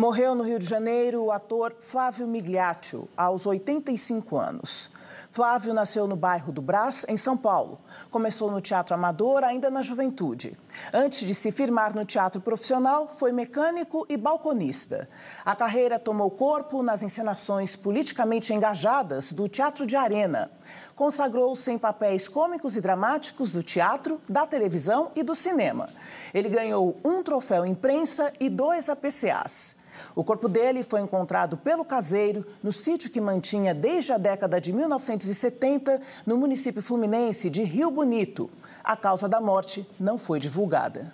Morreu no Rio de Janeiro o ator Flávio Migliaccio, aos 85 anos. Flávio nasceu no bairro do Brás, em São Paulo. Começou no teatro amador ainda na juventude. Antes de se firmar no teatro profissional, foi mecânico e balconista. A carreira tomou corpo nas encenações politicamente engajadas do Teatro de Arena. Consagrou-se em papéis cômicos e dramáticos do teatro, da televisão e do cinema. Ele ganhou um troféu imprensa e dois APCAs. O corpo dele foi encontrado pelo caseiro no sítio que mantinha desde a década de 1970 no município fluminense de Rio Bonito. A causa da morte não foi divulgada.